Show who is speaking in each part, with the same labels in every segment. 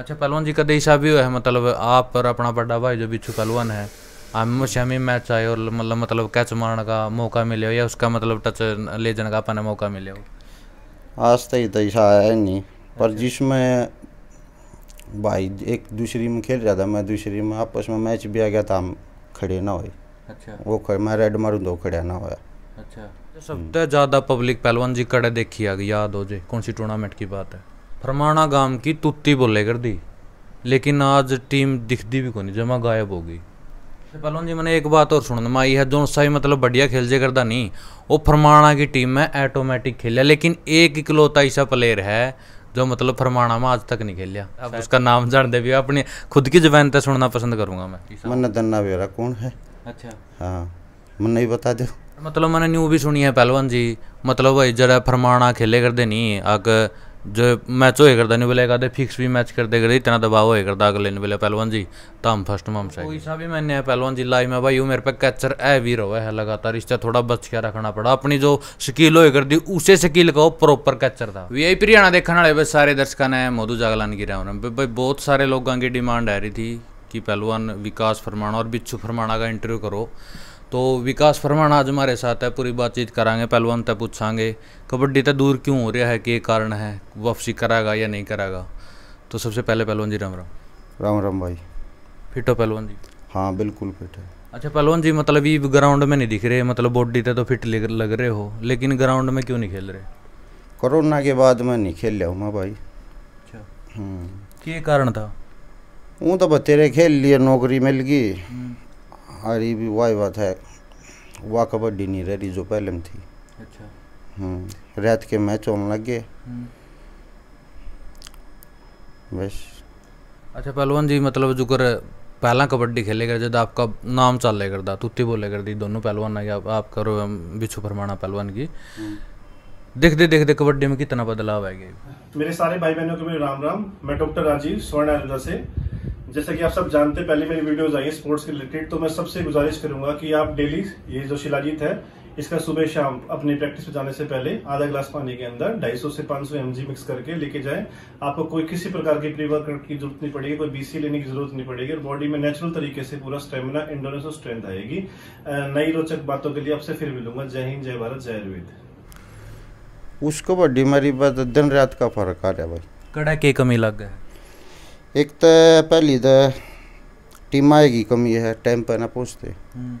Speaker 1: अच्छा पहलवान जी का देशा भी है मतलब आप और अपना बड़ा भाई जो बिच्छू पहलवान है हम शमी मैच आए और मतलब मतलब कैच मारने का मौका मिले हो या उसका मतलब टच ले जाने का अपने मौका मिले
Speaker 2: हो आज तक तो ऐसा आया नहीं पर अच्छा। जिसमें भाई एक दूसरी में खेल रहा था मैं दूसरी में आपस में मैच भी आ गया था हम खड़े ना हुए अच्छा वो खड़े मैं रेड मारू दो तो खड़े ना हुआ
Speaker 1: अच्छा सबसे ज़्यादा पब्लिक पहलवान जी कड़े देखी आ गई याद हो जे कौन सी टूर्नामेंट की बात है फरमाना गांव की तुत्ती बोले कर दी लेकिन आज टीम दिखती भी को नहीं जमा गायब हो गई अच्छा, जी मैंने एक बात और सुनने में है जो सा मतलब बढ़िया खेल जे करता नहीं वो फरमाना की टीम में ऐटोमेटिक खेला लेकिन एक इकलौता ऐसा प्लेयर है जो मतलब फरमाना में आज तक नहीं खेलिया अब उसका नाम जानते भी अपनी खुद की जबान तक सुनना पसंद करूंगा मैं
Speaker 2: मन दन्ना बेरा कौन है अच्छा हाँ मन नहीं बता दो
Speaker 1: मतलब मैंने न्यू भी सुनी है पहलवान जी मतलब भाई जरा फरमाना खेले करते नहीं आग जो मैच होए करता नहीं बोले कहते फिक्स भी मैच करते करते इतना दबाव होए करता अगले नहीं बोले पहलवान जी तम तो फर्स्ट में हम कोई सा भी मैंने पहलवान जी लाई मैं भाई वो मेरे पे कैचर है भी रहो है लगातार रिश्ता थोड़ा बच के रखना पड़ा अपनी जो स्किल होए करती उसे स्किल का प्रॉपर कैचर था वी आई पी हरियाणा देखने वाले बस सारे दर्शकों ने मोदू जागलान की रहा भाई बहुत सारे लोगों की डिमांड आ रही थी कि पहलवान विकास फरमाणा और बिच्छू फरमाणा का इंटरव्यू करो तो विकास फरमान आज हमारे साथ है पूरी बातचीत करांगे पहलवान तक पूछांगे कबड्डी तो दूर क्यों हो रहा है कि कारण है वापसी करागा या नहीं करागा तो सबसे पहले पहलवान जी राम राम
Speaker 2: राम राम भाई फिट हो पहलवान जी हाँ बिल्कुल फिट है
Speaker 1: अच्छा पहलवान जी मतलब ये ग्राउंड में नहीं दिख रहे मतलब बॉडी तो फिट लग रहे हो लेकिन ग्राउंड में क्यों नहीं
Speaker 2: खेल रहे कोरोना के बाद मैं नहीं खेल लिया हूँ मैं भाई अच्छा हम्म। क्या कारण था वो तो बतेरे खेल लिए नौकरी मिल गई हम्म। हमारी भी वाह बात है वाह कबड्डी नहीं रह रही जो पहले में थी अच्छा हम्म, रात के मैच होने लग गए हम्म। अच्छा
Speaker 1: पहलवान जी मतलब जो कर पहला कबड्डी खेले कर जब आपका नाम चाले करता तुत्ती बोले कर दी दोनों पहलवान ने आप, आप करो बिछू फरमाना पहलवान की हम्म। देखते देखते कबड्डी में कितना बदलाव आ गया
Speaker 2: मेरे सारे भाई बहनों को मेरे राम राम मैं डॉक्टर राजीव स्वर्ण से जैसा कि आप सब जानते पहले मेरी वीडियोस आई है स्पोर्ट्स के रिलेटेड तो मैं सबसे गुजारिश करूंगा कि आप डेली ये जो शिलाजीत है इसका सुबह शाम अपनी प्रैक्टिस पे जाने से पहले आधा ग्लास पानी के अंदर 250 से 500 एमजी मिक्स करके लेके जाएं आपको कोई किसी प्रकार की प्री की जरूरत नहीं पड़ेगी कोई बीसी लेने की जरूरत नहीं पड़ेगी और बॉडी में नेचुरल तरीके से पूरा स्टेमिना इंडोरेंस और स्ट्रेंथ आएगी नई रोचक बातों के लिए आपसे फिर मिलूंगा जय हिंद जय भारत जय आयुर्वेद उसको बीमारी बाद दिन रात का फर्क आ रहा है भाई
Speaker 1: कड़ा के कमी लग गया
Speaker 2: एक तो पहली तो टीमा की कमी है टाइम पर ना पहुँचते हम्म।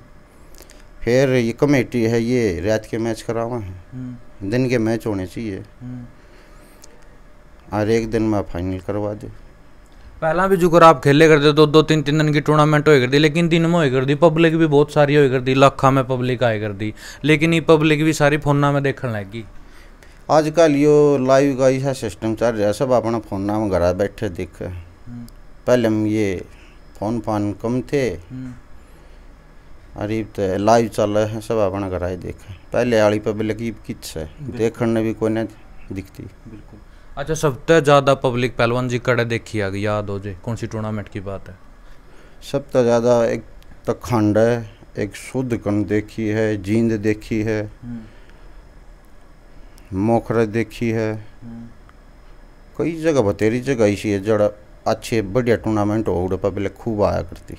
Speaker 2: फिर ये कमेटी है ये रात के मैच करावा है हम्म। दिन के मैच होने चाहिए हम्म। और एक दिन में फाइनल करवा दे
Speaker 1: पहला भी जुकर आप खेले करते तो दो तीन तीन दिन की टूर्नामेंट हो करती लेकिन दिन में हो करती पब्लिक भी बहुत सारी हो करती लाखा में पब्लिक आए करती लेकिन ये पब्लिक भी सारी फोना में देखने लगी
Speaker 2: आजकल यो लाइव का ऐसा सिस्टम चल रहा सब अपना फोना में घर बैठे देखे पहले ये फोन फान कम थे अरे तो लाइव चल रहे हैं सब अपना कराए देखे पहले वाली पब्लिक किच है देखने भी कोई नहीं दिखती बिल्कुल
Speaker 1: अच्छा सबसे ज़्यादा पब्लिक पहलवान जी कड़े देखी आ गई याद हो जाए कौन सी टूर्नामेंट की बात है
Speaker 2: सबसे तो ज़्यादा एक तो खंड है एक शुद्ध कण देखी है जींद देखी है हम्म। मोखर देखी है हम्म। कई जगह बतेरी जगह ऐसी है जड़ा अच्छे बढ़िया टूर्नामेंट हो पब्लिक खूब आया करती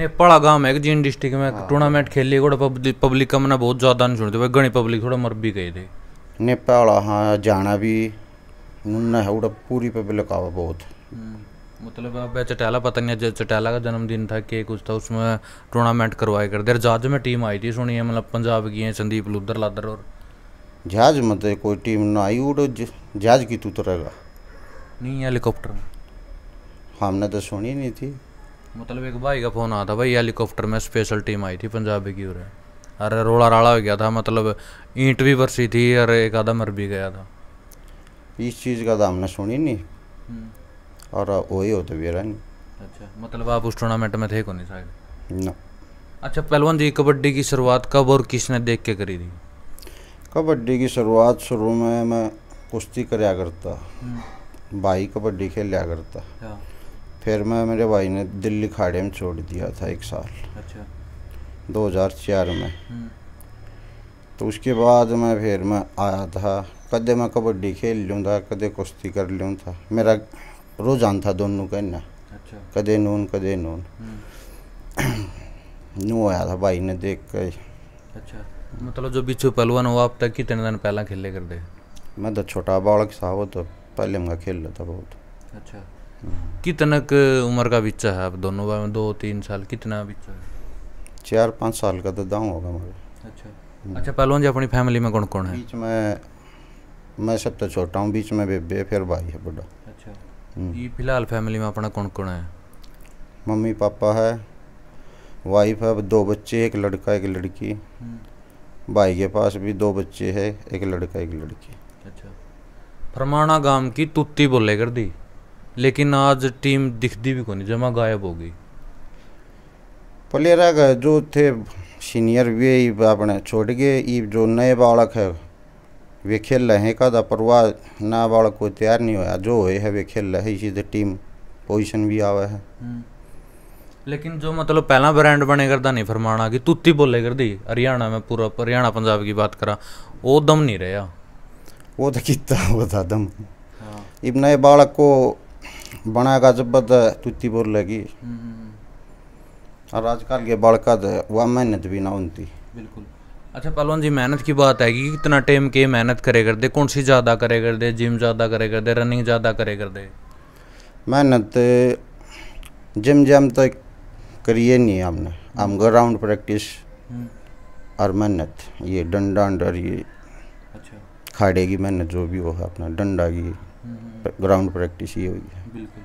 Speaker 1: ने गांव है जीन डिस्ट्रिक्ट में टूर्नामेंट हाँ। खेली पब्लिक का मना बहुत ज़्यादा नहीं सुनते भाई घनी पब्लिक थोड़ा मर भी गए थे
Speaker 2: नेपाला हाँ जाना भी उन्होंने पूरी पब्लिक आवा बहुत हम्म,
Speaker 1: मतलब अब चटैला पता नहीं चटैला का जन्मदिन था केक कुछ था उसमें टूर्नामेंट करवाए कर दे जहाज में टीम आई थी सुनिए मतलब पंजाब की है संदीप लुदर लादर और
Speaker 2: जहाज मतलब तो कोई टीम ना आई उड़ो जहाज की तू तरह
Speaker 1: नहीं हेलीकॉप्टर में
Speaker 2: हमने तो सुनी नहीं थी
Speaker 1: मतलब एक भाई का फ़ोन आया था भाई हेलीकॉप्टर में स्पेशल टीम आई थी पंजाबी की और अरे रोड़ा राड़ा हो गया था मतलब ईंट भी बरसी थी अरे एक
Speaker 2: आधा मर भी गया था इस चीज़ का तो हमने सुनी नहीं हम्म। और वही होते भी रहा नहीं अच्छा
Speaker 1: मतलब आप उस टूर्नामेंट में
Speaker 2: थे को नहीं शायद
Speaker 1: ना अच्छा पहलवान जी कबड्डी की शुरुआत कब और किसने देख के करी थी
Speaker 2: कबड्डी की शुरुआत शुरू में मैं कुश्ती कराया करता हम्म। भाई कबड्डी खेल लिया करता हाँ। फिर मैं मेरे भाई ने दिल्ली खाड़े में छोड़ दिया था एक साल अच्छा 2004 में हम्म। तो उसके बाद मैं फिर मैं आया था कदे मैं कबड्डी खेल लूँ था कदे कुश्ती कर लूँ था मेरा रुझान था दोनों का इन्ना अच्छा। कदे नून कदे नून हम्म। नू आया था भाई ने देख के
Speaker 1: अच्छा मतलब जो बीच पहलवान हुआ अब तक कितने दिन पहला खेले कर
Speaker 2: दे मैं तो छोटा बालक था वो तो पहले मैं खेल लेता बहुत
Speaker 3: अच्छा
Speaker 1: कितना उम्र का बच्चा है आप दोनों भाई दो तीन साल कितना बच्चा है
Speaker 2: चार पाँच साल का तो दाँव होगा हमारे अच्छा अच्छा पहलवान जी अपनी फैमिली में कौन कौन है बीच में मैं सब छोटा हूँ बीच में बेबे फिर भाई है बड़ा अच्छा हम्म। ये फिलहाल
Speaker 1: फैमिली में अपना कौन कौन है
Speaker 2: मम्मी पापा है वाइफ है दो बच्चे एक लड़का एक लड़की हम्म। भाई के पास भी दो बच्चे है एक लड़का एक लड़की अच्छा
Speaker 1: फरमाना गांव की तुत्ती बोले कर दी लेकिन आज टीम दिखती भी कोनी जमा गायब हो गई
Speaker 2: प्लेयर का जो थे सीनियर वे अपने छोड़ गए जो नए बालक है वे खेल रहे हैं का परवाह ना बालक कोई तैयार नहीं होया जो होए है वे खेल रहे इसी टीम पोजीशन भी आवा है
Speaker 3: हम्म।
Speaker 1: लेकिन जो मतलब पहला ब्रांड बने करता नहीं फरमाना कि तुत्ती बोले कर दी हरियाणा में पूरा हरियाणा पंजाब की बात करा वो दम नहीं रहा
Speaker 2: वो तो कितना होता दम हाँ। इब नए बालक को जब तुती बोल लगी और आजकल के बड़कद वह मेहनत भी ना होती बिल्कुल
Speaker 1: अच्छा पहलवान जी मेहनत की बात है कि कितना टाइम के मेहनत करे कर दे कौन सी ज़्यादा करे कर दे जिम ज़्यादा करे कर दे रनिंग ज़्यादा करे कर दे
Speaker 2: मेहनत जिम जम तो करिए नहीं हमने हम ग्राउंड हम्म। प्रैक्टिस हम्म। और मेहनत ये डंडा और ये अच्छा खाड़े की मेहनत जो भी हो अपना डंडा की हम्म, ग्राउंड प्रैक्टिस ही हुई है बिल्कुल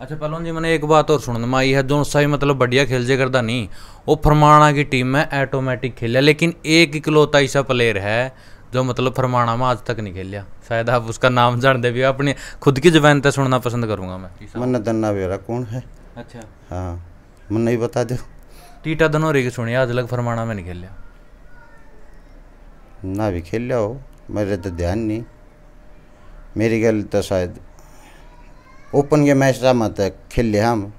Speaker 1: अच्छा पहलोन जी मैंने एक बात और सुनने में आई है जो सा ही मतलब बढ़िया खेल जे करता नहीं वो फरमाना की टीम में ऐटोमेटिक खेला लेकिन एक इकलौता ऐसा प्लेयर है जो मतलब फरमाना में आज तक नहीं खेलिया शायद आप उसका नाम जानते भी अपने खुद की जबान तक सुनना पसंद करूंगा मैं
Speaker 2: मन्ना दन्ना वेरा कौन है अच्छा हाँ मन नहीं बता दो
Speaker 1: टीटा दनोरी की सुनी आज लग फरमाना में नहीं खेलिया
Speaker 2: ना भी खेलिया हो मेरे तो ध्यान नहीं मेरी गल तो शायद ओपन के मैच मत खेले हम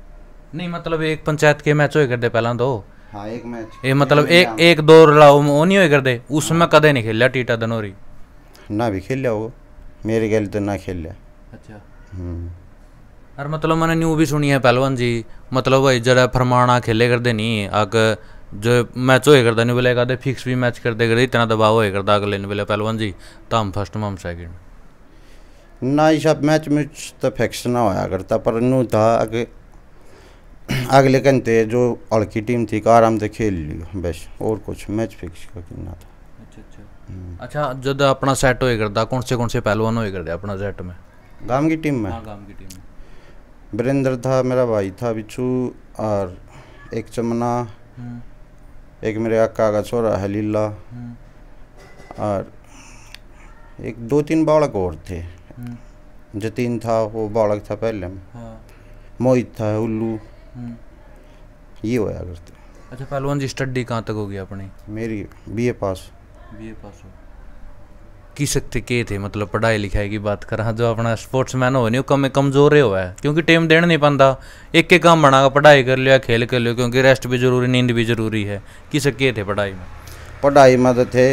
Speaker 1: नहीं मतलब एक पंचायत के मैच होए करते पहला दो हाँ एक मैच ये मतलब एक एक, एक दो लाओ वो नहीं होए करते उसमें हाँ। कदे नहीं खेला टीटा दनोरी
Speaker 2: ना भी खेला वो मेरी गल तो ना खेला
Speaker 1: अच्छा और
Speaker 2: हम्म।
Speaker 1: मतलब मैंने न्यू भी सुनी है पहलवान जी मतलब भाई जरा फरमाना खेले करते नहीं अग जो मैच होए करता नहीं बोले कहते फिक्स भी मैच करते करते इतना दबाव होए करता अगले नहीं बोले पहलवान जी तो हम फर्स्ट में हम सेकंड
Speaker 2: ना ही सब मैच ਵਿੱਚ तो फिक्स ना होया करता पर था कि अगले घंटे जो हल्की टीम थी आराम से खेल लियो बस और कुछ मैच फिक्स का ना था अच्छा,
Speaker 1: अच्छा।, हम्म। अच्छा जब अपना सेट होया करता कौन से कौन से पहलवान होया करते अपना सेट में
Speaker 2: गांव की टीम में हाँ गांव की टीम वीरेंद्र था मेरा भाई था बिच्छू और एक चमना हम्म। एक मेरे अक्का का छोरा है लीला हम्म। और एक दो तीन बालक और थे हम्म। जतीन था वो बालक था पहले हाँ। मोहित था उल्लू हम्म। ये होया करते
Speaker 1: अच्छा पहलवान जी स्टडी कहाँ तक होगी अपनी
Speaker 2: मेरी बीए पास बीए पास हो की सकते
Speaker 1: के थे मतलब पढ़ाई लिखाई की बात करा जो अपना स्पोर्ट्समैन होने कम कमजोर रहे है क्योंकि टाइम देना नहीं पाता एक एक काम बनाकर पढ़ाई कर लिया खेल कर लियो क्योंकि रेस्ट भी जरूरी नींद भी जरूरी है की सके थे पढ़ाई में
Speaker 2: पढ़ाई में तो थे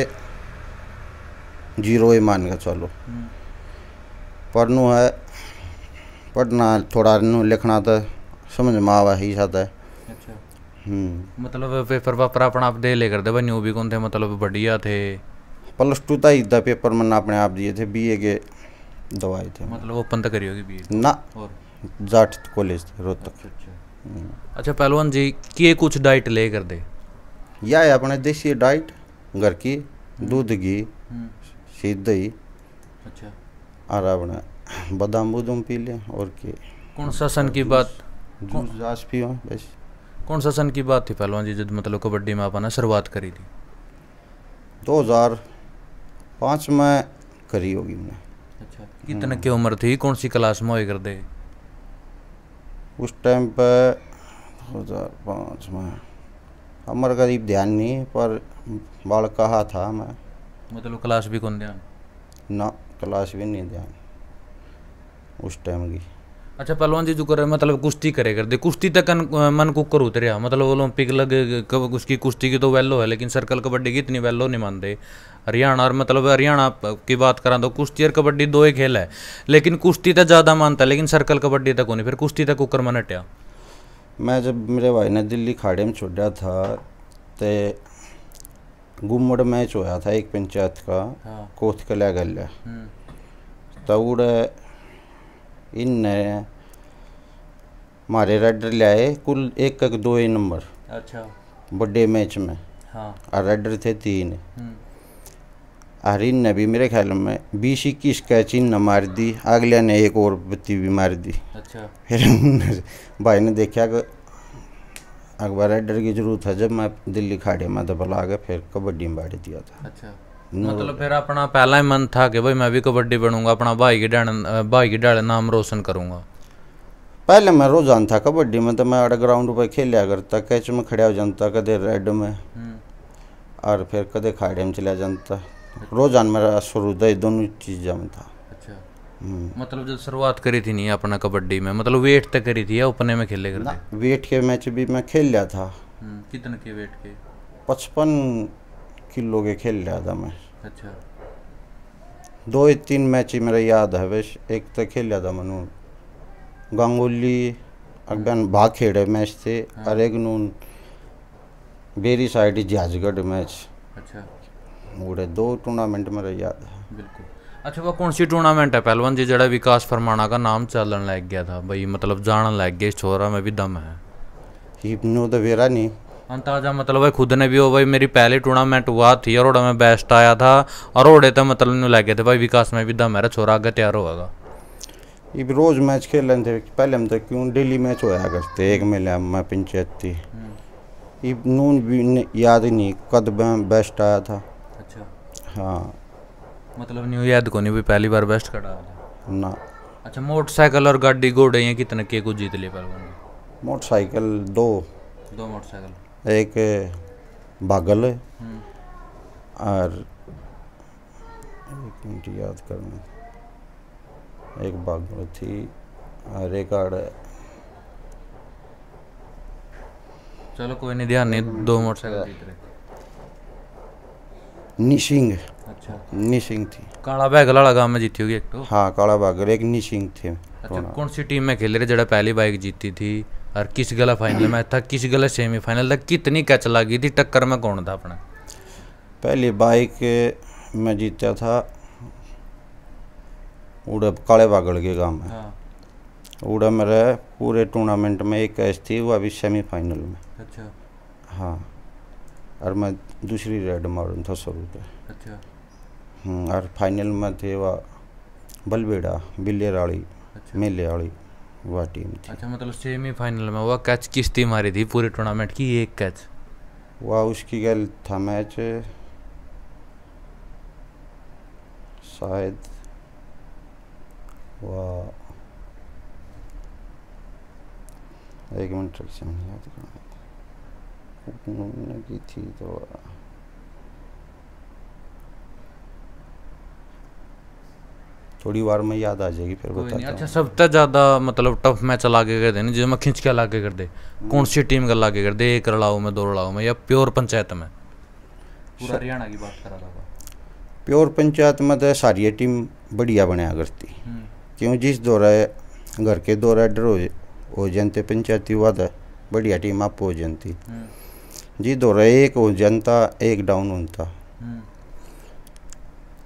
Speaker 2: जीरो ही मान कर चलो हम्म। पढ़नू है पढ़ना थोड़ा लिखना तो समझ में आवा ही साथ है अच्छा हम्म।
Speaker 1: मतलब पेपर वापर अपना आप दे ले कर दे न्यू भी कौन थे मतलब बढ़िया थे
Speaker 2: प्लस टू था ही था पेपर मैंने अपने आप दिए थे बीए के दवाई थे मतलब ओपन तो करी होगी बीए ना और जाट कॉलेज थे रोहतक अच्छा, अच्छा।, हम्म।
Speaker 1: अच्छा पहलवान जी किए कुछ डाइट ले कर दे
Speaker 2: या है अपने देसी डाइट घर की हम्म। दूध घी सीध दही अच्छा और अपने बादाम बुदम पी ले और के कौन सा सन की बात
Speaker 1: जूस जास पियो बस कौन सा सन की बात थी पहलवान जी जब मतलब कबड्डी में आपने शुरुआत करी थी
Speaker 2: 2005 में
Speaker 1: करी होगी मैंने अच्छा कितने की उम्र थी कौन सी क्लास में होए कर दे
Speaker 2: उस टाइम पे 2005 में उम्र करीब ध्यान नहीं पर बाल कहा था मैं मतलब क्लास भी कौन ध्यान ना क्लास भी नहीं ध्यान उस टाइम की
Speaker 1: अच्छा पहलवान जी जो कर मतलब कुश्ती करे करते कुश्ती तक मन कुकर उतरिया मतलब ओलंपिक लगे उसकी कुश्ती की तो वैलो है लेकिन सर्कल कबड्डी की इतनी वैलो नहीं मानते हरियाणा और मतलब हरियाणा की बात करा तो कुश्ती और कबड्डी दो ही खेल है लेकिन कुश्ती तक ज़्यादा मानता है लेकिन सर्कल कबड्डी तक नहीं फिर कुश्ती तक कुकर मन हटिया
Speaker 2: मैं जब मेरे भाई ने दिल्ली खाड़े में छोड़ा था तो गुमड़ मैच होया था एक पंचायत का हाँ। कोथ कला गल तब इन मारे रेडर लाए कुल एक एक दो ही नंबर अच्छा बड़े मैच में हाँ और रेडर थे तीन हरिन ने भी मेरे ख्याल में बीस इक्कीस का चिन्ह मार दी अगले ने एक और बत्ती भी मार दी अच्छा फिर भाई ने देखा कि अखबार राइडर की जरूरत है जब मैं दिल्ली खाड़े में दबल आ गया फिर कबड्डी में बैठ दिया था अच्छा मतलब
Speaker 1: फिर अपना पहला ही मन था कि भाई मैं भी कबड्डी बनूंगा अपना भाई के डैड भाई के डैड नाम रोशन करूंगा
Speaker 2: पहले मैं रोजान था कबड्डी में तो मैं अड़ ग्राउंड पर खेलिया करता कैच में खड़ा हो जाता कदे रेड में हम्म। और फिर कदे खाड़े में चला जाता रोजान मेरा सूर्योदय दोनों चीज़ों में था
Speaker 1: मतलब जब शुरुआत करी थी नहीं अपना कबड्डी में मतलब वेट तक तो
Speaker 2: करी थी या ओपने में खेले करते वेट के मैच भी मैं खेल लिया था
Speaker 1: हम्म, कितने के वेट के
Speaker 2: पचपन किलो के खेल लिया था मैं अच्छा दो या तीन मैच ही मेरा याद है वैस एक तो खेल लिया था मनु गांगुली अगन भाखेड़े मैच थे हाँ। और एक नून बेरी साइड जाजगढ़ मैच अच्छा दो टूर्नामेंट मेरा याद है बिल्कुल
Speaker 1: अच्छा वह कौन सी टूर्नामेंट है पहलवान जी जड़ा विकास फरमाना का नाम चलन लग गया था भाई मतलब जान लग गया छोरा में भी दम
Speaker 2: है वेरा नहीं अंदाजा मतलब भाई
Speaker 1: खुद ने भी हो भाई मेरी पहली टूर्नामेंट हुआ थी अरोड़ा में बेस्ट आया था अरोड़े तो मतलब लगे थे भाई विकास में भी दम है छोरा आगे तैयार होगा
Speaker 2: ये रोज मैच खेलन थे पहले हम तो क्यों डेली मैच होया करते एक मेले में पंचायत थी हम्म। ये नून भी याद ही नहीं कद बेस्ट आया था अच्छा हाँ
Speaker 1: मतलब न्यू याद को नहीं भी पहली बार बेस्ट कटा ना अच्छा मोटरसाइकिल और गाड़ी घोड़े हैं कितने के कुछ जीत लिए पर
Speaker 2: मोटरसाइकिल दो
Speaker 1: दो मोटरसाइकिल
Speaker 2: एक बागल हम्म। और एक मिनट याद करना एक बागल थी और एक आड़ है
Speaker 1: चलो कोई नहीं ध्यान नहीं दो मोटरसाइकिल जीत रहे
Speaker 2: निशिंग अच्छा निशिंग थी
Speaker 1: काला बैग लाला गांव में जीती होगी एक
Speaker 2: तो हाँ काला बैग एक निशिंग थे अच्छा
Speaker 1: कौन सी टीम में खेल रहे जड़ा पहली बाइक जीती थी और किस गला फाइनल में था किस गला सेमीफाइनल तक कितनी कैच लगी थी टक्कर
Speaker 2: में कौन था अपना पहली बाइक में जीता हाँ। था उड़ा काले बागल के गांव में उड़ा मेरे पूरे टूर्नामेंट में एक कैच थी वो अभी सेमीफाइनल में अच्छा हाँ और मैं दूसरी रेड मारूँ था सौ रुपये अच्छा हम्म, और फाइनल में थे वह बलबेड़ा बिल्लेराड़ी अच्छा। मेलेड़ी वह टीम थी
Speaker 1: अच्छा मतलब सेमीफाइनल में वह कैच किस टीम आ रही थी पूरे टूर्नामेंट की एक कैच
Speaker 2: वह उसकी गल था मैच शायद वह एक मिनट रख याद करना घूमने की थी तो थोड़ी बार में याद आ जाएगी फिर बताता अच्छा
Speaker 1: सबसे तो ज़्यादा मतलब टफ मैच ला के कर जिसमें खींच के ला कर दे हम्म। कौन सी टीम का ला कर दे एक लड़ाओ में दो लड़ाओ में या प्योर पंचायत में पूरा हरियाणा की बात करा था
Speaker 2: प्योर पंचायत में तो सारी टीम बढ़िया बनाया करती हम्म। क्यों जिस दौरा घर के दौरा डर हो हो जनते पंचायती वादा तो बढ़िया टीम आप हो जनती हम्म। जी दो तो रहे वो जनता एक डाउन होता हम्म।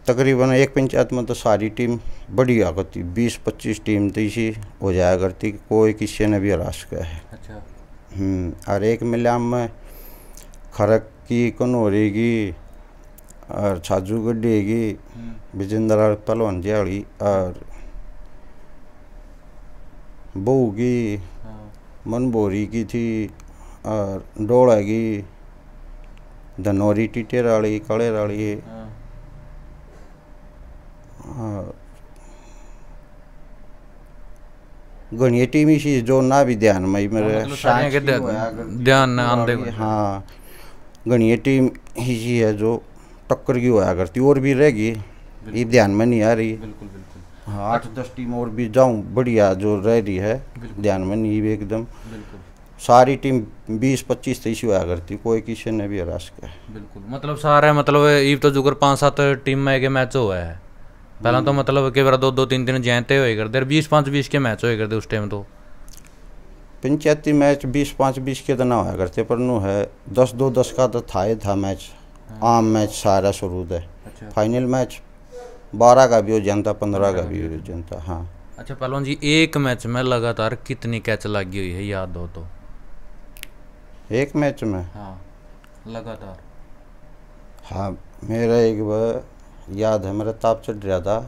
Speaker 2: तकरीबन एक पंचायत में तो सारी टीम बड़ी आ करती बीस पच्चीस टीम थी तो सी हो जाया करती कोई किसी ने भी हरास किया है अच्छा। हम्म, और एक मिलाम में खरक की रहेगी और छाजू गड्ढेगी हम्म। विजेंद्र पहलवान वाली और बहू की हाँ। मनबोरी की थी और ಡೋಳಾಗಿ धनौरी टिटेराड़ी कड़ेराड़ी हाँ। और गणेटी मिशी जो ना भी ध्यान में मेरे मतलब ध्यान ना आंदे हाँ गणेटी ही जी है जो टक्कर की होया करती और भी रहेगी ये ध्यान में नहीं आ रही बिल्कुल बिल्कुल हाँ आठ दस टीम और भी जाऊँ बढ़िया जो रह रही है ध्यान में नहीं भी एकदम बिल्कुल सारी टीम 20-25 तीस हुआ करती कोई किसी ने भी हरास किया बिल्कुल
Speaker 1: मतलब सारे मतलब ईव तो जुकर पाँच सात टीम में के मैच हुआ है पहला तो हम्म। मतलब के बार दो दो तीन तीन जयते हुए करते बीस पाँच बीस के मैच हुए करते उस टाइम तो
Speaker 2: पंचायती मैच बीस पाँच बीस के तो ना हुआ करते पर नु है दस दो दस का तो था ही था मैच हाँ। आम मैच सारा शुरू है अच्छा। फाइनल मैच बारह का भी हो जनता पंद्रह का भी हो जनता हाँ
Speaker 1: अच्छा पहलवान जी एक मैच में लगातार कितनी कैच
Speaker 2: लगी हुई है याद हो तो एक मैच में
Speaker 1: हाँ लगातार
Speaker 2: हाँ मेरा एक बार याद है मेरा ताप चढ़ रहा था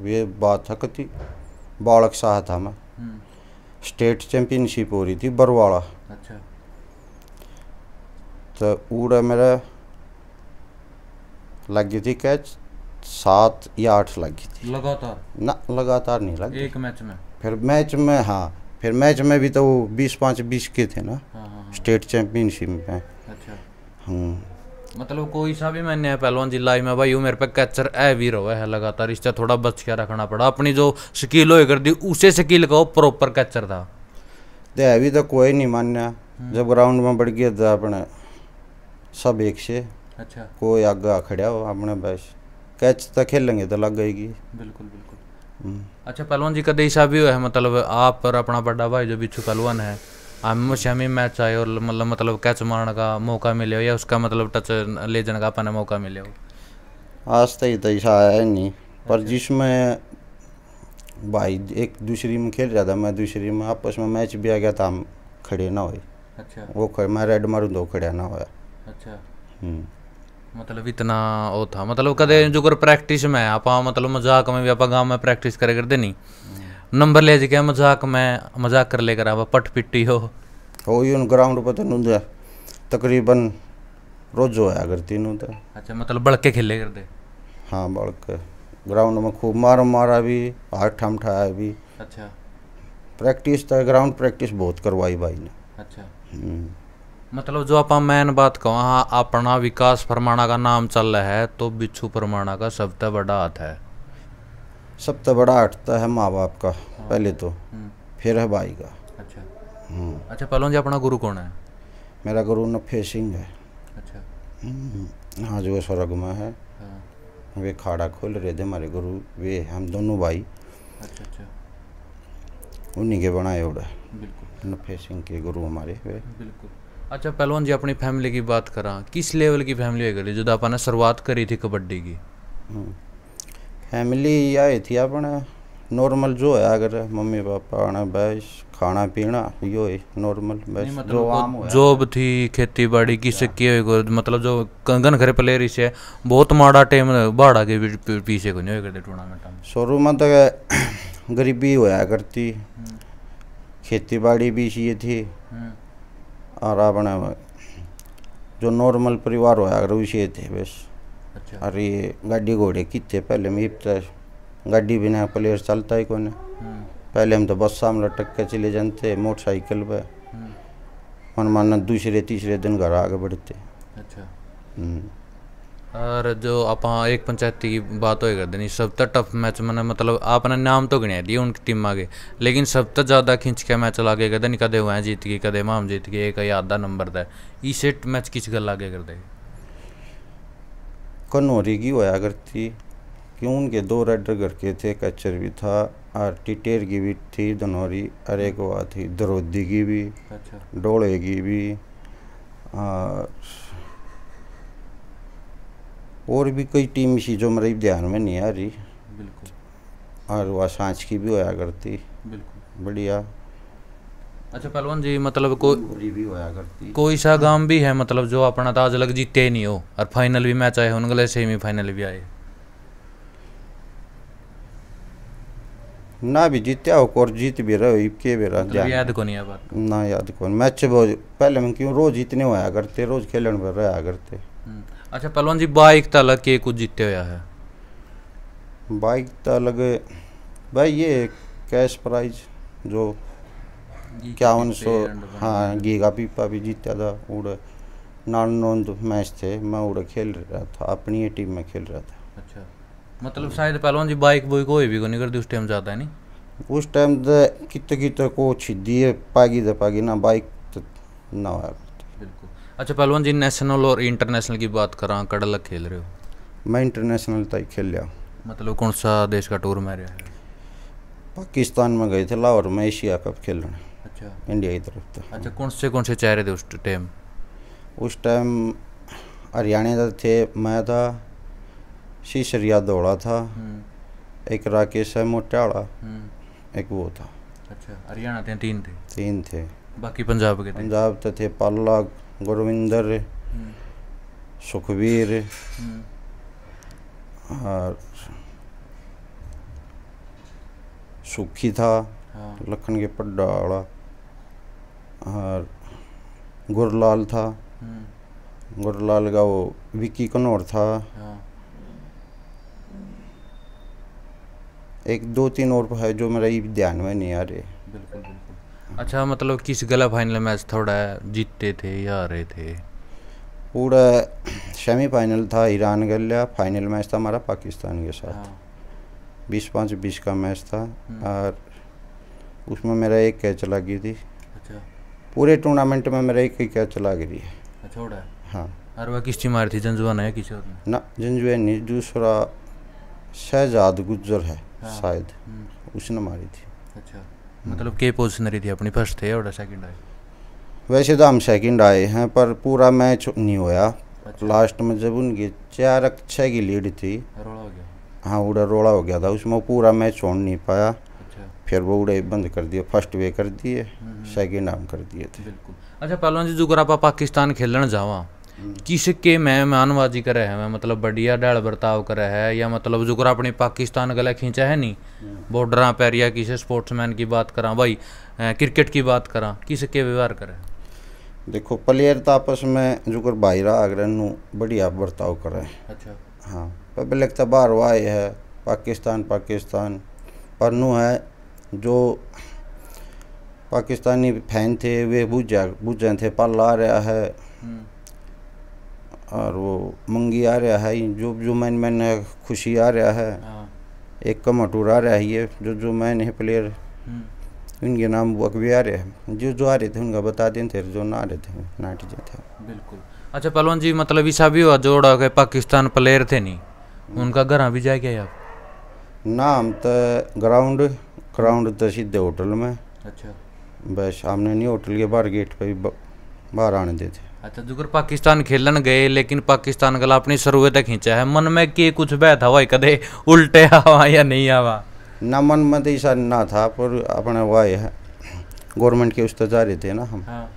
Speaker 2: वे हम्म। बात है कति बालक शाह था मैं स्टेट हम्म। चैंपियनशिप हो रही थी बरवाड़ा अच्छा तो ऊड़ा मेरा लग गई थी कैच सात या आठ लग गई थी लगातार ना लगातार नहीं लग एक मैच में फिर मैच में हाँ फिर मैच में भी तो वो बीस पाँच बीस के थे ना हाँ, हाँ, हाँ। स्टेट चैंपियनशिप में अच्छा हम
Speaker 1: मतलब कोई सा भी मैंने पहलवान जिलाई में भाई मेरे पे कैचर है भी रो है लगातार इससे थोड़ा बच के रखना पड़ा अपनी जो स्किल हो कर दी उसे स्किल का प्रॉपर कैचर
Speaker 2: था दे तो अभी तो कोई नहीं मान्या हम्म। जब ग्राउंड में बढ़ गया था तो अपने सब एक से अच्छा कोई आगे खड़ा हो अपने बस कैच तो खेलेंगे तो लग गएगी बिल्कुल बिल्कुल
Speaker 1: अच्छा पहलवान जी का ऐसा भी है मतलब आप और अपना बड़ा भाई जो बिच्छू पहलवान है हम शमी मैच आए और मतलब मतलब कैच मारने का मौका मिले हो या उसका मतलब टच ले जाने का अपने मौका मिले हो
Speaker 2: आज तक तो ऐसा आया नहीं पर अच्छा। जिसमें भाई एक दूसरी में खेल रहा था मैं दूसरी में आपस में मैच भी आ गया था हम खड़े ना हुए अच्छा वो मैं रेड मारू दो तो खड़े ना हुआ अच्छा हम्म।
Speaker 1: ਮਤਲਬ ਇਤਨਾ ਉਹ ਥਾ ਮਤਲਬ ਕਦੇ ਜੁਗਰ ਪ੍ਰੈਕਟਿਸ ਮੈਂ ਆਪਾਂ ਮਤਲਬ ਮਜ਼ਾਕ ਮੈਂ ਵੀ ਆਪਾਂ ਗਾਂ ਮੈਂ ਪ੍ਰੈਕਟਿਸ ਕਰੇ ਕਰਦੇ ਨਹੀਂ नंबर ले के मजाक में मजाक कर लेकर आप पट पिट्टी हो
Speaker 2: हो यून ग्राउंड पर तो तकरीबन रोज होया करती नू तो
Speaker 1: अच्छा मतलब बड़के खेले कर दे
Speaker 2: हाँ बड़के ग्राउंड में खूब मार मारा भी हाथ ठाम ठाया भी अच्छा प्रैक्टिस तो ग्राउंड प्रैक्टिस बहुत करवाई भाई ने अच्छा हम्म।
Speaker 1: मतलब जो आप मैन बात कहो हाँ अपना विकास परमाणा का नाम चल रहा है तो बिच्छू परमाणा का सबसे बड़ा हाथ है
Speaker 2: सबसे बड़ा हाथ तो है माँ बाप का हाँ। पहले तो हम्म। फिर है भाई का अच्छा हम्म। अच्छा पहलों जी अपना गुरु कौन है मेरा गुरु नफे सिंह है अच्छा हाँ हम्म। जो स्वर्ग में है हाँ। वे खाड़ा खोल रहे थे हमारे गुरु वे हम दोनों भाई अच्छा अच्छा उन्हीं के बनाए उड़ा बिल्कुल नफे सिंह के गुरु हमारे वे बिल्कुल
Speaker 1: अच्छा पहलवान जी अपनी फैमिली की बात करा किस लेवल की फैमिली है करी जब आपने शुरुआत करी थी कबड्डी की
Speaker 2: हम्म। फैमिली आई थी अपने नॉर्मल जो है अगर मम्मी पापा आना बस खाना पीना यो है नॉर्मल बस मतलब जो आम
Speaker 1: जॉब थी खेती बाड़ी किस किए मतलब जो कंगन घरे प्लेयर से बहुत माड़ा टाइम बाड़ा के पीछे को नहीं करते टूर्नामेंट
Speaker 2: शुरू में तो गरीबी होया करती हम्म। खेती बाड़ी भी ये थी हम्म। और आपने जो नॉर्मल परिवार होया अगर उसे थे बस अच्छा। और ये गाड़ी घोड़े थे पहले में इतना गाड़ी बिना प्लेयर चलता ही कौन हम्म। पहले हम तो बस सामने लटक के चले जाते मोटरसाइकिल पे मन हम्म। मानना दूसरे तीसरे दिन घर आगे बढ़ते अच्छा हम्म।
Speaker 1: और जो आप एक पंचायती की बात होए कर देनी सब तक टफ मैच मैंने मतलब आपने नाम तो गिने दिए उनकी टीम आगे लेकिन सब तक तो ज़्यादा खींच के मैच लागे कदे नहीं कदे हुए जीत गई कदे माम जीत गए एक आधा नंबर था इसे मैच किस गल आगे कर देगी
Speaker 2: कनौरी की होया करती कि उनके दो राइडर घर थे कच्चर भी था और टिटेर की भी थी धनोरी और एक वहाँ थी दरोदी की भी अच्छा। डोले की भी और और भी कई टीम सी जो मेरे ध्यान में नहीं आ रही और वह सांच की भी होया करती बिल्कुल बढ़िया
Speaker 1: अच्छा पहलवान जी मतलब कोई भी होया करती कोई सा गांव भी है
Speaker 2: मतलब जो अपना
Speaker 1: ताज लग जीते नहीं हो और फाइनल भी मैच आए उनके सेमीफाइनल भी आए
Speaker 2: ना भी जीत्या हो और जीत भी रहे के भी रहा मतलब याद को नहीं बात ना याद को मैच पहले में क्यों रोज इतने होया करते रोज खेलने पर रहा करते हम्म। ਅੱਛਾ ਪਹਿਲਵਾਨ ਜੀ ਬਾਈਕ तलग के कुछ जीते हुआ है बाइक तलग भाई ये कैश प्राइज जो इक्यावन सौ हाँ घी पीपा भी जीता था उड़ नान नौन मैच थे मैं उड़ खेल रहा था अपनी ही टीम में खेल रहा था
Speaker 1: अच्छा मतलब शायद पहलवान जी बाइक वोई कोई भी को नहीं करती उस टाइम ज़्यादा
Speaker 2: नहीं उस टाइम तो कितने कितने को छिदी है पागी तो पागी ना बाइक तो ना
Speaker 1: अच्छा पहलवान जी नेशनल और इंटरनेशनल की बात करा कड़ अलग खेल रहे हो
Speaker 2: मैं इंटरनेशनल तक खेल लिया मतलब कौन सा देश का टूर में रहा पाकिस्तान में गए थे लाहौर में एशिया कप खेलने अच्छा इंडिया की तरफ से तो।
Speaker 1: अच्छा कौन से कौन से चेहरे थे उस टाइम
Speaker 2: उस टाइम हरियाणा का थे मैं था शीशर यादौड़ा था एक राकेश है मोटाड़ा हम्म। एक वो था
Speaker 1: अच्छा हरियाणा थे
Speaker 2: तीन थे तीन थे बाकी पंजाब के थे पंजाब तो थे पाला गुरविंदर सुखवीर और सुखी था हाँ। लखन के पड्डा वाला और गुरलाल था हम्म। गुरलाल का वो विक्की कनौर था हाँ। एक दो तीन और है जो मेरा ध्यान में नहीं आ रहे बिल्कुल बिल्कुल
Speaker 1: अच्छा मतलब किस गला फाइनल मैच थोड़ा जीतते थे या हारे थे
Speaker 2: पूरा सेमीफाइनल था ईरान के लिए फाइनल मैच था हमारा पाकिस्तान के साथ हाँ। बीस पाँच बीस का मैच था हम्म। और उसमें मेरा एक कैच चला गई थी अच्छा पूरे टूर्नामेंट में मेरा एक ही कैच चला गई है अच्छा हाँ
Speaker 1: और वह किस मारी थी जंजुआ ने किसी और
Speaker 2: ना जंजुआ नहीं दूसरा शहजाद गुजर है हाँ। शायद हम्म। उसने मारी थी अच्छा
Speaker 1: मतलब के पोजिशनरी थी अपनी फर्स्ट थे और सेकंड आए
Speaker 2: वैसे तो हम सेकंड आए हैं पर पूरा मैच नहीं होया अच्छा। लास्ट में जब उनकी चार अक्षय की लीड थी हो गया हाँ उड़ा रोड़ा हो गया था उसमें पूरा मैच छोड़ नहीं पाया अच्छा। फिर वो उड़े बंद कर दिए फर्स्ट वे कर दिए सेकंड हम्म, हम हम्म। कर दिए थे बिल्कुल
Speaker 1: अच्छा पहलवान जी जुगर आप पाकिस्तान खेलन जावा किसके में मेहमानबाजी करे है मतलब बढ़िया डाल बर्ताव करे है या मतलब जो अपने पाकिस्तान गला खींचा है नहीं बॉर्डर पर या किसी स्पोर्ट्समैन की बात करा भाई क्रिकेट की बात करा किसके व्यवहार करे
Speaker 2: देखो प्लेयर तो आपस में जुकर भाईरा आगरे बढ़िया बर्ताव करे अच्छा हाँ पब्लिक तो बाहर वाए है पाकिस्तान पाकिस्तान पर नू है जो पाकिस्तानी फैन थे वे बुझा बुझे थे पल आ रहा है हम्म। और वो मंगी आ रहा है जो जो मैन मैन खुशी आ रहा है हाँ। एक कम अटूर आ रहा है ये जो जो मैन है प्लेयर हम्म। उनके नाम वक भी आ रहे हैं जो जो आ रहे थे उनका बता दें थे जो ना आ रहे थे नाट जे थे बिल्कुल
Speaker 1: अच्छा पहलवान जी मतलब ईसा भी हुआ जोड़ा के पाकिस्तान प्लेयर थे नहीं उनका घर भी जाए क्या आप
Speaker 2: ना हम तो ग्राउंड ग्राउंड तो सीधे होटल में अच्छा बस सामने नहीं होटल के बाहर गेट पे बाहर आने देते
Speaker 1: अच्छा जुगर पाकिस्तान खेलन गए लेकिन पाकिस्तान गला अपनी सरुए तक खींचा है मन में कि कुछ बहता हुआ कदे उल्टे
Speaker 2: आवा या नहीं आवा ना मन में तो ऐसा ना था पर अपने वाय है गवर्नमेंट के उस तो जा रहे थे ना हम हाँ।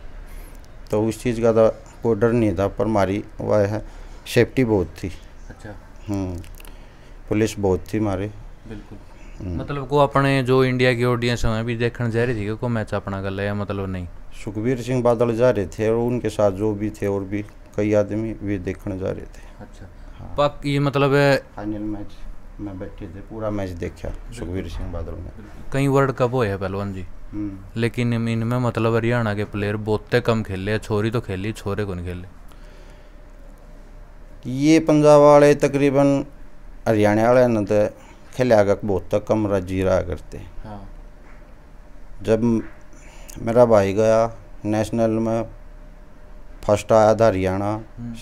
Speaker 2: तो उस चीज़ का तो कोई डर नहीं था पर हमारी वाय है सेफ्टी बहुत थी अच्छा हम्म, पुलिस बहुत थी हमारे बिल्कुल हम्म।
Speaker 1: मतलब को अपने जो इंडिया की ऑडियंस हैं भी देखने जा रही थी को मैच अपना
Speaker 2: गल है मतलब नहीं सुखबीर सिंह बादल जा रहे थे और उनके साथ जो भी थे और भी कई आदमी वे देखने जा रहे थे अच्छा हाँ। ये मतलब है फाइनल मैच में बैठे थे पूरा मैच देखा सुखबीर सिंह बादल ने
Speaker 1: कई वर्ल्ड कप हुए हैं पहलवान जी हम्म। लेकिन इनमें मतलब हरियाणा के प्लेयर बहुते कम खेले छोरी तो खेली छोरे को नहीं खेले
Speaker 2: ये पंजाब वाले तकरीबन हरियाणा वाले ने तो खेलिया बहुत कम राजी रहा करते हाँ। जब मेरा भाई गया नेशनल में फर्स्ट आया था हरियाणा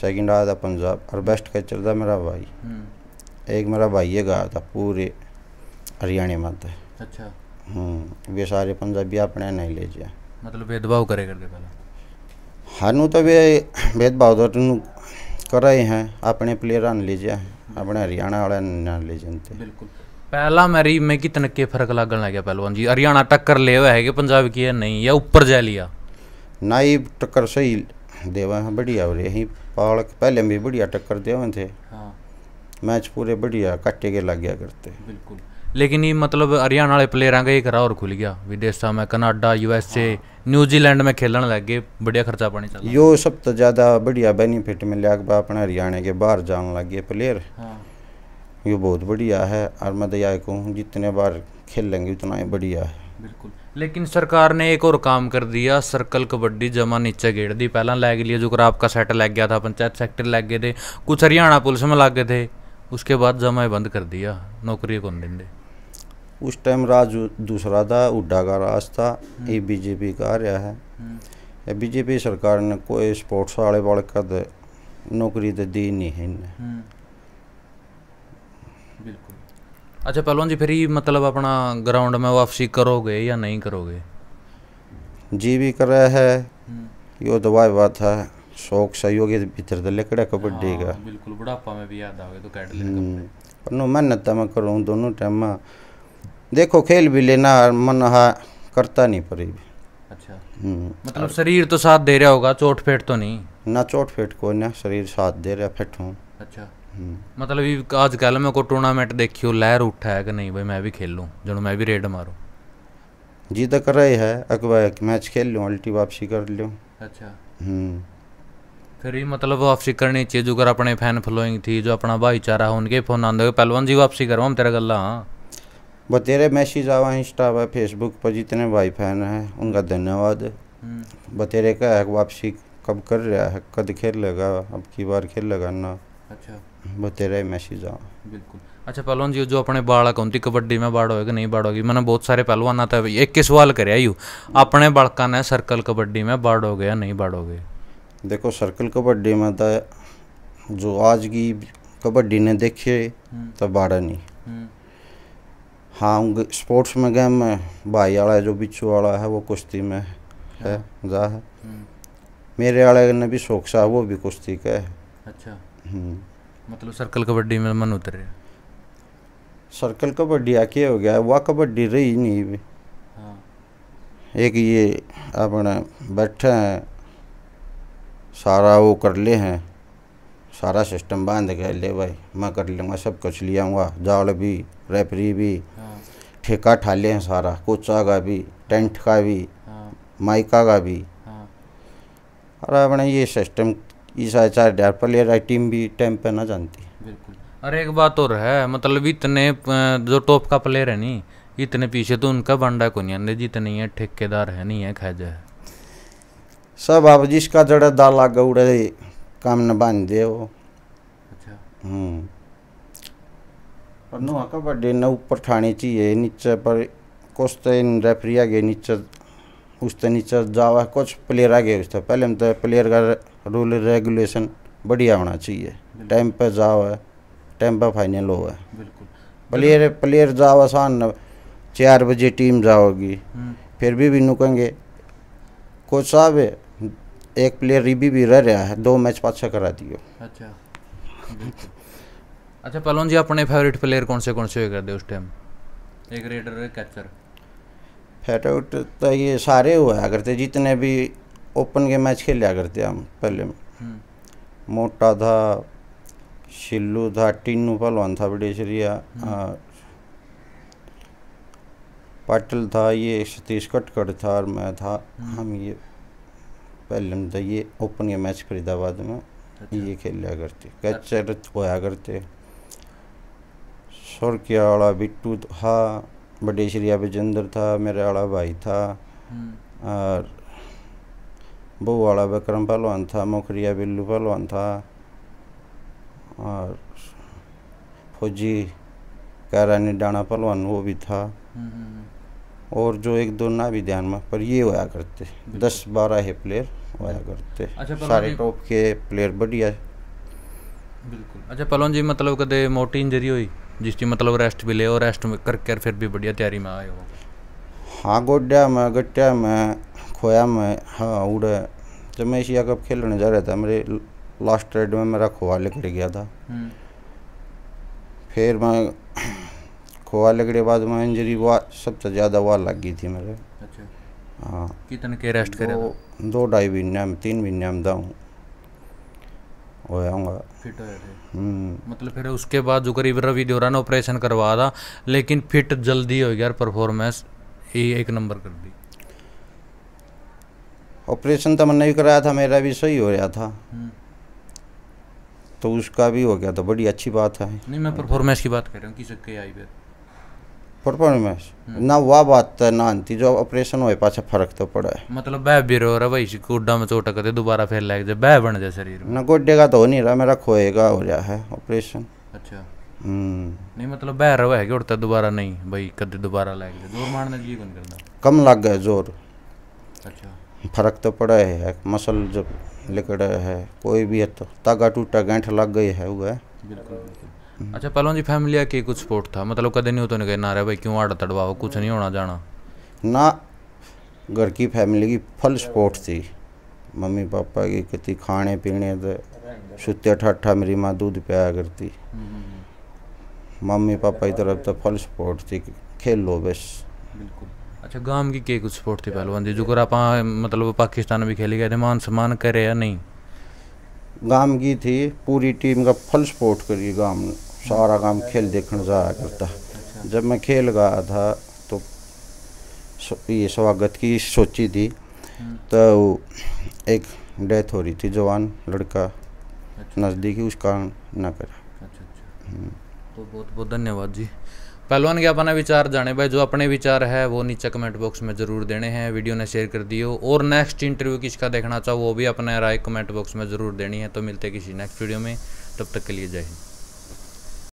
Speaker 2: सेकंड हम्म। आया था पंजाब और बेस्ट कैचर था मेरा भाई हम्म। एक मेरा भाई ये गया था पूरे हरियाणा में थे अच्छा हम्म, वे सारे पंजाबी अपने नहीं ले जाए
Speaker 1: मतलब भेदभाव करे करते
Speaker 2: हानू तो वे भेदभाव तो कर रहे हैं अपने प्लेयर ने ले जाए अपने हरियाणा वाले ले जाते बिल्कुल
Speaker 1: पहला मैरी में कितने के फर्क लागन लग गया पहलवान जी हरियाणा टक्कर ले हुआ है पंजाब की है
Speaker 2: नहीं या ऊपर जा लिया नाई टक्कर सही देवा हैं बढ़िया हो रही पहाड़ पहले में बढ़िया टक्कर देवे थे हाँ। मैच पूरे बढ़िया कट्टे के लग गया करते बिल्कुल
Speaker 1: लेकिन ये मतलब हरियाणा वाले प्लेयर का एक राह और खुल गया विदेशा में कनाडा यूएसए न्यूजीलैंड में खेलने लग गए बढ़िया खर्चा पानी
Speaker 2: चला यो सब तो ज़्यादा बढ़िया बेनिफिट मिले अपना हरियाणा के बाहर जाने लग गए प्लेयर हाँ। ये बहुत बढ़िया है और मैं दया तो कहूँ जितने बार खेलेंगे उतना ही बढ़िया है
Speaker 1: बिल्कुल लेकिन सरकार ने एक और काम कर दिया सर्कल कबड्डी जमा नीचे गेड़ दी पहला लग लिया जो कर आपका सेट लग गया था पंचायत सेक्टर लग गए थे कुछ हरियाणा पुलिस में लग गए थे उसके बाद जमा बंद कर दिया नौकरी कौन देंगे
Speaker 2: उस टाइम राज दूसरा था उड्डा का राज था ये हम्म। बीजेपी का रहा है हम्म। बीजेपी सरकार ने कोई स्पोर्ट्स वाले वाले कद नौकरी तो दी नहीं है
Speaker 1: अच्छा पहलवान जी फिर ये मतलब अपना ग्राउंड में वापसी करोगे या नहीं करोगे
Speaker 2: जी भी कर रहा है हम्म। यो दबाई बात है शौक सहयोग भीतर दले कड़ा कबड्डी हाँ, का
Speaker 1: बिल्कुल बुढ़ापा में भी याद आ तो कैट हम्म।
Speaker 2: पर नो मेहनत मैं करूँ दोनों टाइम देखो खेल भी लेना मन हा करता नहीं पर अच्छा हम्म। मतलब
Speaker 1: शरीर तो साथ दे रहा होगा चोट फेट तो नहीं ना चोट फेट को ना
Speaker 2: शरीर साथ दे रहा फिट हूँ अच्छा
Speaker 1: मतलब अज कल मैं को टूर्नामेंट देखियो लहर उठा है कि नहीं भाई मैं भी खेल लूँ जो मैं भी रेड मारूँ
Speaker 2: जी तो कर रही है अकबर एक मैच खेल लूँ अल्टी वापसी कर लूँ अच्छा
Speaker 1: हम्म। फिर ये मतलब वापसी करनी चाहिए जो अगर अपने फैन फॉलोइंग थी जो अपना भाईचारा है उनके फोन आते पहलवान जी वापसी करो हम तेरा गल्ला
Speaker 2: हाँ बतेरे मैसेज आवा इंस्टा पर फेसबुक पर जितने भाई फैन हैं उनका धन्यवाद हम्म। बतेरे का है वापसी कब कर रहा है कद खेल लगा अब की बार खेल लगा ना अच्छा बतेरा मैसेज आ
Speaker 1: बिल्कुल अच्छा पहलवान जी जो अपने बालक होती कबड्डी में बाड़ होएगा नहीं बाड़ होगी मैंने बहुत सारे पहलवान आता है एक सवाल कर यू अपने बालका ने सर्कल कबड्डी में बाड़ हो गया नहीं बाड़ हो गए
Speaker 2: देखो सर्कल कबड्डी में तो जो आज की कबड्डी ने देखे हम्म। तो बाड़ा नहीं हम्म। हाँ स्पोर्ट्स में गेम में भाई वाला जो बिच्छू वाला है वो कुश्ती में है हाँ। जा है हम्म। मेरे वाले ने भी शौक सा वो भी कुश्ती का है
Speaker 1: अच्छा मतलब सर्कल कबड्डी में मन उतरे
Speaker 2: सर्कल कबड्डी आके हो गया वह कबड्डी रही नहीं भी हाँ। एक ये अपने बैठे हैं सारा वो कर ले हैं सारा सिस्टम बांध के ले भाई मैं कर लूँगा सब कुछ ले आऊँगा जाल भी रेफरी भी हाँ। ठेका ठा ले हैं सारा कोचा का भी टेंट का भी हाँ। माइका का भी हाँ। और अपने ये सिस्टम इस ऐसा डायपर ले रहा टीम भी टाइम पे ना जानती
Speaker 1: बिल्कुल अरे एक बात और है मतलब इतने जो टॉप का प्लेयर है नहीं इतने पीछे तो उनका बंडा को नहीं जितने हैं ठेकेदार है नहीं है
Speaker 2: खैजा है सब आप जिसका जड़ा दाला गौड़े काम न बांध दे वो अच्छा हम्म पर नुआ न ऊपर ठाने चाहिए नीचे पर कुछ तो इन रेफरी आ गए नीचे उस तो नीचे जावा कुछ प्लेयर आ गए उस पहले हम तो प्लेयर का रूल रेगुलेशन बढ़िया होना चाहिए टाइम पर जाओ है टाइम पर फाइनल हो प्लेयर प्लेयर जाओ आसान चार बजे टीम जाओगी हम्म। फिर भी भी नुकेंगे कोच साहब एक प्लेयर रिबी भी रह रहा है दो मैच पाछा करा दियो
Speaker 1: अच्छा अच्छा पलोन जी अपने फेवरेट प्लेयर कौन से कौन से हुए करते उस टाइम एक रेडर एक कैचर
Speaker 2: फेवरेट तो ये सारे हुआ करते जितने भी ओपन के मैच खेलिया करते हम पहले हम्म। मोटा था शिल्लू था टीनू पहलवान था बडेशरिया हम्म। पाटिल था ये सतीश कटकड़ था और मैं था हम्म। हम ये पहले में तो ये ओपन के मैच फरीदाबाद में अच्छा। ये खेल लिया करते कैचर अच्छा। होया करते सुर के बिट्टू था बडेशरिया विजेंद्र था मेरा आला भाई था और बहू वाला बकरम पहलवान था मोखरिया बिल्लू पहलवान था और फौजी कैरानी डाना पहलवान वो भी था और जो एक दो ना भी ध्यान में पर ये होया करते दस बारह है प्लेयर होया करते अच्छा सारे टॉप के प्लेयर बढ़िया
Speaker 1: बिल्कुल अच्छा पलोन जी मतलब कदे मोटी इंजरी हुई जिसकी मतलब रेस्ट मिले और रेस्ट करके फिर भी बढ़िया तैयारी में आए हो
Speaker 2: हाँ गोड्या में गट्टिया में खोया मैं हाँ उड़े जब मैं एशिया कप खेलने जा रहा था मेरे लास्ट रेड में मेरा खोआ लेकर गया था हम्म। फिर मैं खोआ लेकर बाद मैं इंजरी हुआ सबसे ज़्यादा वाह लग गई थी मेरे अच्छा हाँ कितने के रेस्ट करे दो ढाई महीने में तीन महीने में दाऊँ हो जाऊंगा फिट
Speaker 1: मतलब फिर उसके बाद जो करीब रवि दौरान ऑपरेशन करवा था लेकिन फिट जल्दी हो गया और परफॉर्मेंस एक नंबर कर दी
Speaker 2: ऑपरेशन तो मैं नहीं कराया था मेरा भी सही हो रहा था हम्म। तो उसका भी हो गया था बड़ी अच्छी बात है
Speaker 1: नहीं मैं परफॉर्मेंस की बात कर रहा हूँ किस के आई
Speaker 2: परफॉर्मेंस हम्म। ना वह बात तो ना आंती जो ऑपरेशन हो पाछे फर्क तो पड़ा है
Speaker 1: मतलब बह भी रो रहा भाई गोड्डा में चोट करते दोबारा फिर लग जाए बह बन जाए शरीर
Speaker 2: ना गोड्डे का तो हो नहीं रहा मेरा खोएगा हो रहा है ऑपरेशन अच्छा
Speaker 1: हम्म। नहीं मतलब बह रहा है कि उठता
Speaker 2: दोबारा नहीं भाई कदे दोबारा लग जाए
Speaker 1: जोर मारने जी कौन करना
Speaker 2: कम लग गया जोर अच्छा फर्क तो पड़ा है मसल जब लिकड़ है कोई भी है तो तागा टूटा गांठ लग गई है हुआ
Speaker 1: अच्छा पहलों जी फैमिली के कुछ सपोर्ट था मतलब कदे नहीं होता नहीं ना रे भाई क्यों आड़ा तड़वाओ कुछ नहीं होना जाना
Speaker 2: ना घर की फैमिली की फुल सपोर्ट थी मम्मी पापा की कितनी खाने पीने सुत्या ठाठा मेरी माँ दूध पिया करती हम्म, हम्म, हम्म। मम्मी पापा की तरफ तो फुल सपोर्ट थी खेलो बस बिल्कुल
Speaker 1: अच्छा गांव की के कुछ स्पोर्ट थी पहलवान जी जो आप मतलब पाकिस्तान भी खेली गए थे मान सम्मान करे या नहीं
Speaker 2: गांव की थी पूरी टीम का फुल सपोर्ट करी गांव सारा गांव अच्छा। खेल देखने जाया करता जब मैं खेल गया था तो ये स्वागत की सोची थी हम्म। तो एक डेथ हो रही थी जवान लड़का अच्छा। नज़दीकी उस कारण ना करा अच्छा अच्छा हम्म।
Speaker 1: तो बहुत बहुत धन्यवाद जी पहलवान के अपना विचार जाने भाई जो अपने विचार है वो नीचे कमेंट बॉक्स में ज़रूर देने हैं वीडियो ने शेयर कर दियो और नेक्स्ट इंटरव्यू किसका देखना चाहो वो भी अपने राय कमेंट बॉक्स में ज़रूर देनी है तो मिलते किसी नेक्स्ट वीडियो में तब तक के लिए जय हिंद